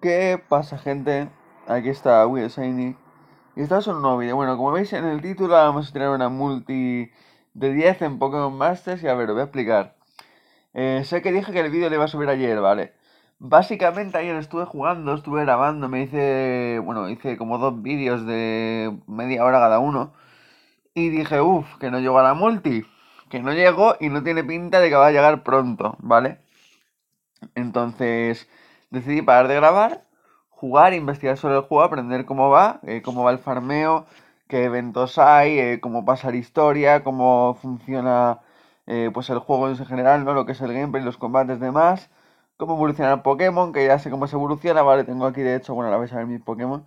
¿Qué pasa gente? Aquí está Will Saini y es un nuevo vídeo Bueno, como veis en el título vamos a tener una multi de 10 en Pokémon Masters y a ver, os voy a explicar. Eh, sé que dije que el vídeo le iba a subir ayer, ¿vale? Básicamente ayer estuve jugando, estuve grabando, me hice, bueno, hice como dos vídeos de media hora cada uno y dije, uff, que no llegó a la multi, que no llegó y no tiene pinta de que va a llegar pronto, ¿vale? Entonces decidí parar de grabar, jugar, investigar sobre el juego, aprender cómo va, eh, cómo va el farmeo, qué eventos hay, eh, cómo pasa la historia, cómo funciona eh, pues el juego en general, ¿no? lo que es el gameplay, los combates, demás, cómo evolucionar Pokémon, que ya sé cómo se evoluciona, vale, tengo aquí de hecho, bueno, la vais a ver mis Pokémon.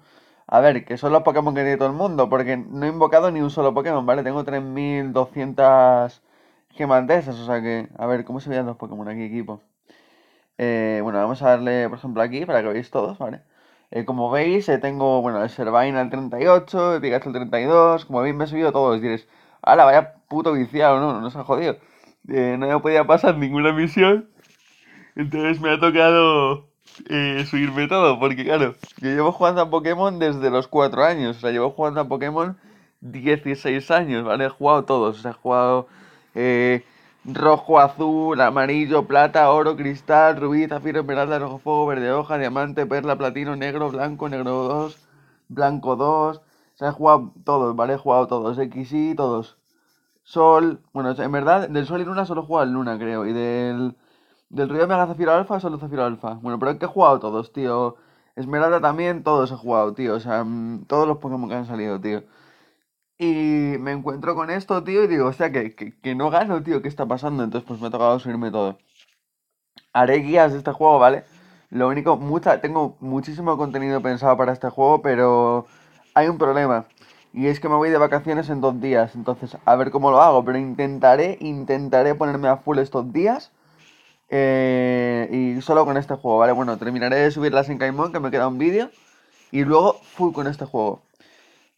A ver, que son los Pokémon que tiene todo el mundo, porque no he invocado ni un solo Pokémon, ¿vale? Tengo 3200 gemas de esas, o sea que, a ver, ¿cómo se veían los Pokémon aquí, equipo? Eh, bueno, vamos a darle, por ejemplo, aquí para que veáis todos, ¿vale? Eh, como veis, eh, tengo, bueno, el Servain al 38, el Pikachu al 32, como bien me he subido todos, y diréis, ala, vaya puto viciado, no, no, se ha jodido. Eh, no me podía pasar ninguna misión, entonces me ha tocado eh, subirme todo, porque claro, yo llevo jugando a Pokémon desde los 4 años, o sea, llevo jugando a Pokémon 16 años, ¿vale? He jugado todos, o sea, he jugado... Eh, rojo, azul, amarillo, plata, oro, cristal, rubí, zafiro, esmeralda, rojo fuego, verde hoja, diamante, perla, platino, negro, blanco, negro 2, blanco 2. sea, he jugado todos, ¿vale? He jugado todos. XY, todos. Sol. Bueno, en verdad, del sol y luna solo he jugado el luna, creo. Y del. Del ruido mega zafiro alfa solo zafiro alfa. Bueno, pero es que he jugado todos, tío. Esmeralda también, todos he jugado, tío. O sea, mm, todos los Pokémon que han salido, tío. Y me encuentro con esto, tío, y digo, o sea, que, que, no gano, tío, ¿qué está pasando? Entonces, pues me ha tocado subirme todo. Haré guías de este juego, ¿vale? Lo único, mucha, tengo muchísimo contenido pensado para este juego, pero hay un problema. Y es que me voy de vacaciones en dos días, entonces a ver cómo lo hago, pero intentaré, intentaré ponerme a full estos días. Eh, y solo con este juego, ¿vale? Bueno, terminaré de subirlas en Caimón, que me queda un vídeo. Y luego full con este juego.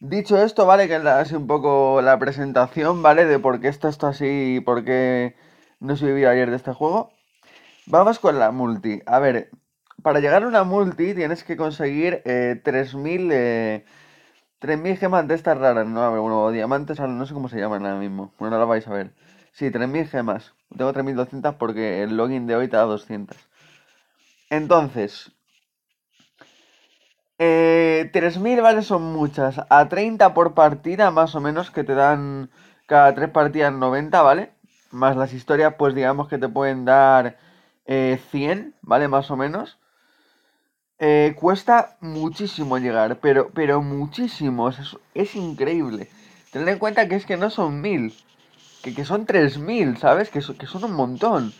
Dicho esto, vale, que es un poco la presentación, ¿vale? De por qué esto está así y por qué no se ayer de este juego. Vamos con la multi. A ver, para llegar a una multi tienes que conseguir 3.000 eh, 3.000 eh, gemas de estas raras, ¿no? A ver, bueno, diamantes, no sé cómo se llaman ahora mismo. Bueno, lo vais a ver. Sí, 3.000 gemas. Tengo 3.200 porque el login de hoy te da 200. Entonces, eh, 3.000 vale, son muchas. A 30 por partida, más o menos, que te dan cada 3 partidas 90, ¿vale? Más las historias, pues digamos que te pueden dar 100, eh, ¿vale? Más o menos. Eh, cuesta muchísimo llegar, pero, pero muchísimo. Es, es, increíble. Tened en cuenta que es que no son 1.000. Que, que son 3.000, ¿sabes? Que, que son un montón.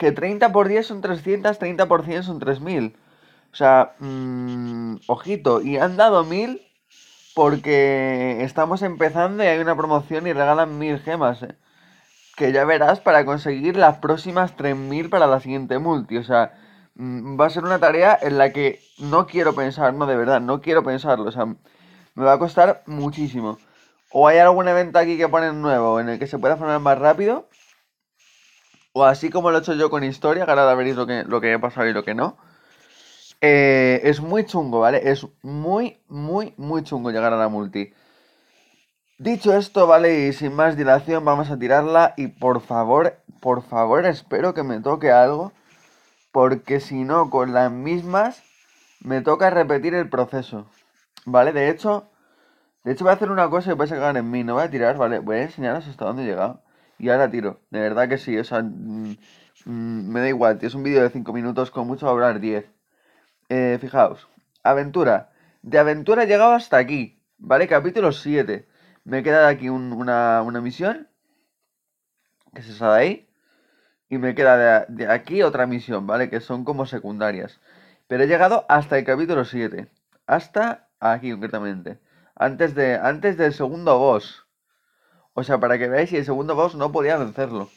Que 30 por 10 son 300, 30 por 100 son 3.000. O sea, mm, ojito, y han dado mil porque estamos empezando y hay una promoción y regalan mil gemas. Eh. Que ya verás para conseguir las próximas 3000 para la siguiente multi. O sea, mm, va a ser una tarea en la que no quiero pensar, no, de verdad, no quiero pensarlo. O sea, me va a costar muchísimo. O hay algún evento aquí que ponen nuevo en el que se pueda formar más rápido. O así como lo he hecho yo con historia, que ahora veréis lo que, lo que pasado y lo que no. Eh, es muy chungo, ¿vale? Es muy, muy, muy chungo llegar a la multi. Dicho esto, ¿vale? Y sin más dilación, vamos a tirarla. Y por favor, por favor, espero que me toque algo. Porque si no, con las mismas, me toca repetir el proceso. ¿Vale? De hecho, de hecho voy a hacer una cosa y vais a cagar en mí. No voy a tirar, ¿vale? Voy a enseñaros hasta dónde he llegado. Y ahora tiro. De verdad que sí, o sea... Mm, mm, me da igual, Es un vídeo de 5 minutos, con mucho hablar 10. Eh, fijaos, aventura. De aventura he llegado hasta aquí, ¿vale? Capítulo 7. Me queda aquí una, misión, que se esa ahí. Y me queda de, aquí otra misión, ¿vale? Que son como secundarias. Pero he llegado hasta el capítulo 7. Hasta aquí concretamente. Antes, de, antes del segundo boss. O sea, para que veáis, el segundo boss no podía vencerlo.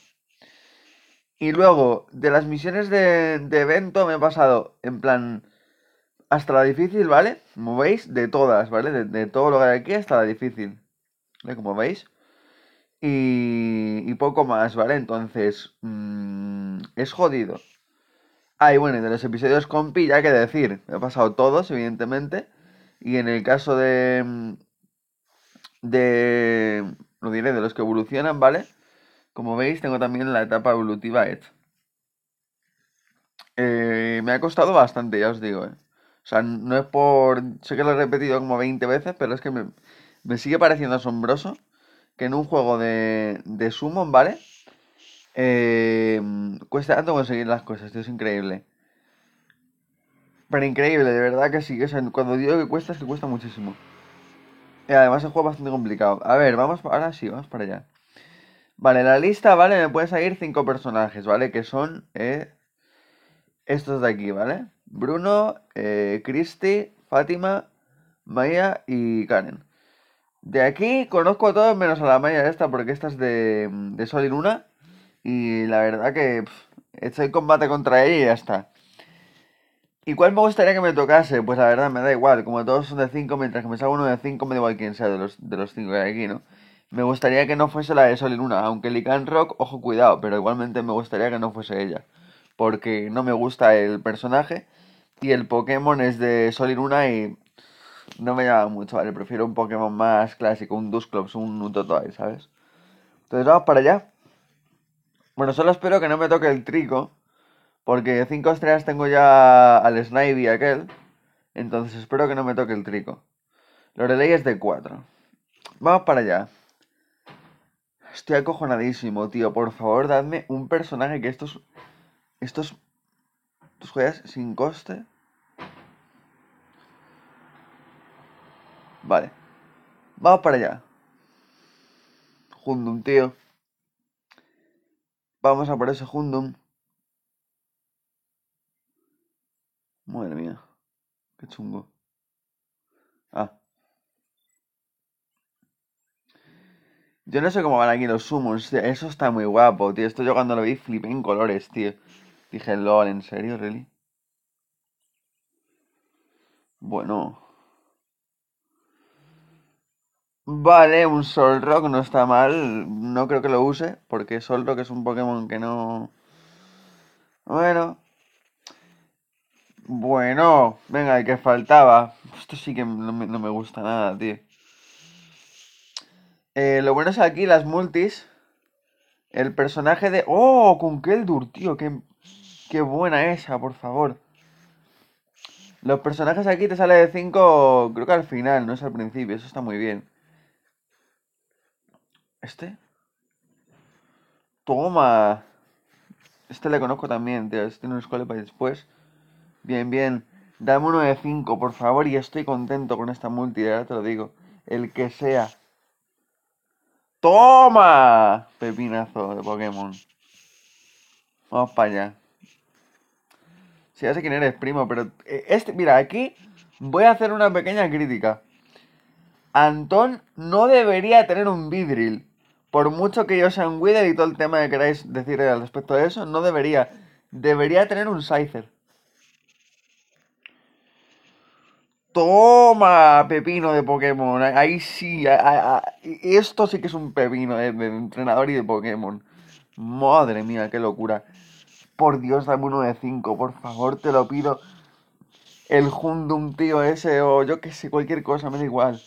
Y luego, de las misiones de, de evento me he pasado, en plan, hasta la difícil, ¿vale? Como veis, de todas, ¿vale? De, todo lo que hay aquí hasta la difícil. ¿Vale? Como veis. Y, y poco más, ¿vale? Entonces, mm, es jodido. Ah, y bueno, y de los episodios compi ya que decir. he pasado todos, evidentemente. Y en el caso de... De... Lo diré, de los que evolucionan, ¿vale? Como veis, tengo también la etapa evolutiva hecha. Eh, me ha costado bastante, ya os digo, ¿eh? O sea, no es por... Sé que lo he repetido como 20 veces, pero es que me, me sigue pareciendo asombroso que en un juego de, de Summon, ¿vale? Eh, cuesta tanto conseguir las cosas, es increíble. Pero increíble, de verdad que sí. O sea, cuando digo que cuesta, es que cuesta muchísimo. Y además el un juego bastante complicado. A ver, vamos, ahora sí, vamos para allá. Vale, la lista, ¿vale? Me pueden salir cinco personajes, ¿vale? Que son eh, estos de aquí, ¿vale? Bruno, eh, Christy, Fátima, Maya y Karen. De aquí conozco a todos menos a la Maya esta, porque esta es de, de Sol y Luna. Y la verdad que pff, estoy combate contra ella y ya está. ¿Y cuál me gustaría que me tocase? Pues la verdad me da igual, como todos son de 5, mientras que me salga uno de 5 me da igual quién sea de los de los cinco de aquí, ¿no? Me gustaría que no fuese la de Sol y Luna, aunque Lican Rock, ojo cuidado, pero igualmente me gustaría que no fuese ella, porque no me gusta el personaje y el Pokémon es de Sol y y no me llama mucho, ¿vale? Prefiero un Pokémon más clásico, un Dusclops, un Nutotoy, ¿sabes? Entonces vamos para allá. Bueno, solo espero que no me toque el trico. Porque cinco estrellas tengo ya al Snivy aquel. Entonces espero que no me toque el trico. Lorelei es de 4. Vamos para allá. Estoy acojonadísimo, tío. Por favor, dadme un personaje que estos. Estos. Tus sin coste. Vale. Vamos para allá. Hundum, tío. Vamos a por ese Hundum. Madre mía. Qué chungo. Ah. Yo no sé cómo van aquí los summons. Eso está muy guapo, tío. Esto yo cuando lo vi flipé en colores, tío. Dije, lol, ¿en serio, really? Bueno. Vale, un rock no está mal. No creo que lo use, porque rock es un Pokémon que no. Bueno. Bueno, venga, el que faltaba. Esto sí que no me, gusta nada, tío. Eh, lo bueno es aquí las multis. El personaje de. ¡Oh! Con Keldur, tío. Qué, qué buena esa, por favor. Los personajes aquí te sale de 5, creo que al final, no es al principio. Eso está muy bien. ¿Este? ¡Toma! Este le conozco también, tío. Este no es cole para después. Bien, bien. Dame uno de cinco, por favor. Y estoy contento con esta multi, te lo digo. El que sea. ¡Toma! Pepinazo de Pokémon. Vamos para allá. Si sí, ya sé quién eres, primo, pero. Eh, este, mira, aquí voy a hacer una pequeña crítica. Antón no debería tener un vidril por mucho que yo sea un Wither y todo el tema que queráis decir al respecto de eso, no debería. Debería tener un Scyther. Toma, pepino de Pokémon. Ahí sí, esto sí que es un pepino de, entrenador y de Pokémon. Madre mía, qué locura. Por Dios, dame uno de cinco. por favor, te lo pido. El un tío, ese, o yo que sé, cualquier cosa, me da igual.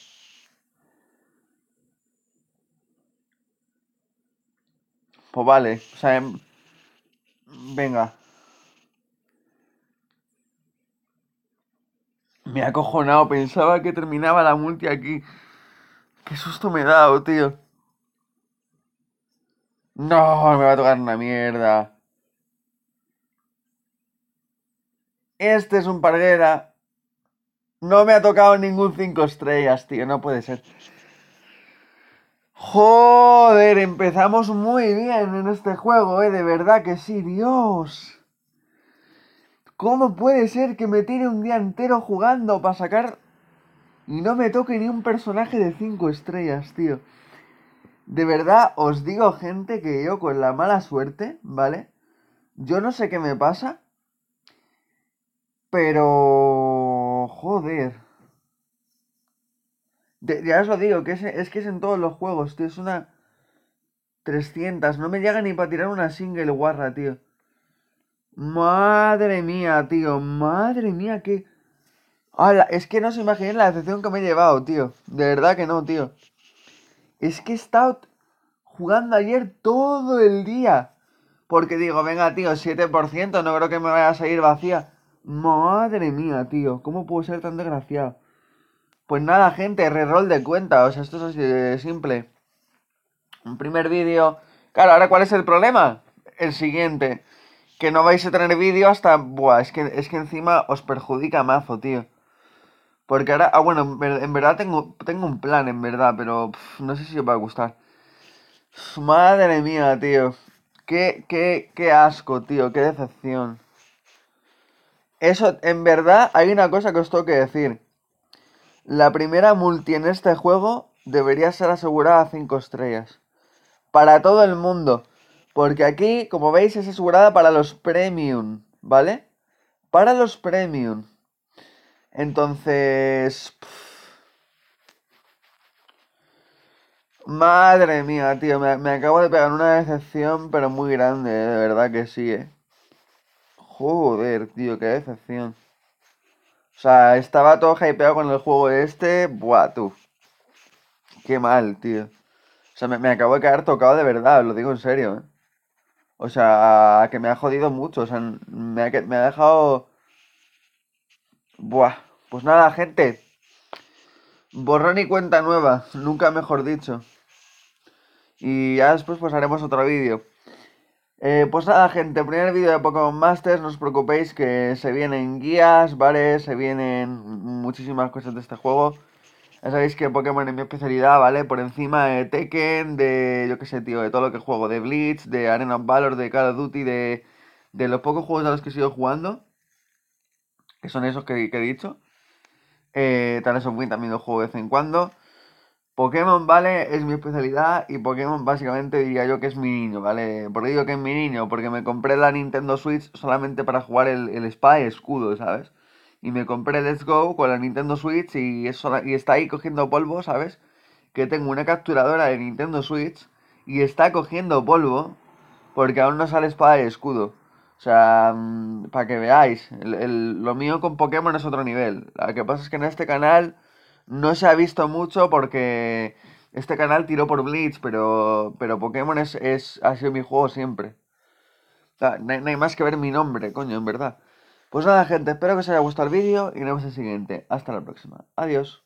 Pues vale, o sea, em, venga. Me ha acojonado, pensaba que terminaba la multi aquí. Qué susto me he dado, tío. No, me va a tocar una mierda. Este es un parguera. No me ha tocado ningún 5 estrellas, tío. No puede ser. Joder, empezamos muy bien en este juego, ¿eh? De verdad que sí, Dios. ¿Cómo puede ser que me tire un día entero jugando para sacar... Y no me toque ni un personaje de 5 estrellas, tío. De verdad, os digo, gente, que yo con la mala suerte, ¿vale? Yo no sé qué me pasa. Pero... Joder ya os lo digo, que es, que es en todos los juegos, tío. Es una. 300. No me llega ni para tirar una single guarra, tío. Madre mía, tío. Madre mía, que. es que no se imaginéis la decepción que me he llevado, tío. De verdad que no, tío. Es que he estado jugando ayer todo el día. Porque digo, venga, tío, 7%, no creo que me vaya a salir vacía. Madre mía, tío. ¿Cómo puedo ser tan desgraciado? Pues nada, gente, re-roll de cuenta. O sea, esto es de simple. Un primer vídeo. Claro, ahora, ¿cuál es el problema? El siguiente. Que no vais a tener vídeo hasta. Buah, es que, es que encima os perjudica mazo, tío. Porque ahora. Ah, bueno, en, verdad tengo, tengo un plan, en verdad, pero no sé si os va a gustar. Madre mía, tío. Qué, qué, qué asco, tío. Qué decepción. Eso, en verdad, hay una cosa que os tengo que decir. La primera multi en este juego debería ser asegurada a 5 estrellas. Para todo el mundo. Porque aquí, como veis, es asegurada para los premium, ¿vale? Para los premium. Entonces... Madre mía, tío, me, me, acabo de pegar una decepción, pero muy grande, ¿eh? de verdad que sí, eh. Joder, tío, qué decepción. O sea, estaba todo hypeado con el juego este. Buah, tú. Qué mal, tío. O sea, me, acabo de caer tocado de verdad, lo digo en serio. ¿eh? O sea, que me ha jodido mucho. O sea, me ha, me ha dejado... Buah. Pues nada, gente. Borrón y cuenta nueva. Nunca mejor dicho. Y ya después pues haremos otro vídeo. Eh, pues nada, gente, primer vídeo de Pokémon Masters, no os preocupéis que se vienen guías, ¿vale? Se vienen muchísimas cosas de este juego. Ya sabéis que Pokémon es mi especialidad, ¿vale? Por encima de Tekken, de, yo qué sé, tío, de todo lo que juego, de Blitz, de Arena of Valor, de Call of Duty, de, de los pocos juegos a los que he sido jugando, que son esos que, he dicho. Eh, tal vez también los juego de vez en cuando. Pokémon, ¿vale? Es mi especialidad y Pokémon básicamente diría yo que es mi niño, ¿vale? ¿Por qué digo que es mi niño? Porque me compré la Nintendo Switch solamente para jugar el, el Spy Escudo, ¿sabes? Y me compré Let's Go con la Nintendo Switch y, está ahí cogiendo polvo, ¿sabes? Que tengo una capturadora de Nintendo Switch y está cogiendo polvo porque aún no sale Espada Escudo. O sea, mm, para que veáis, lo mío con Pokémon es otro nivel. Lo que pasa es que en este canal no se ha visto mucho porque este canal tiró por Blitz, pero, pero Pokémon es, es, ha sido mi juego siempre. hay, no hay más que ver mi nombre, coño, en verdad. Pues nada, gente, espero que os haya gustado el vídeo y nos vemos en el siguiente. Hasta la próxima. Adiós.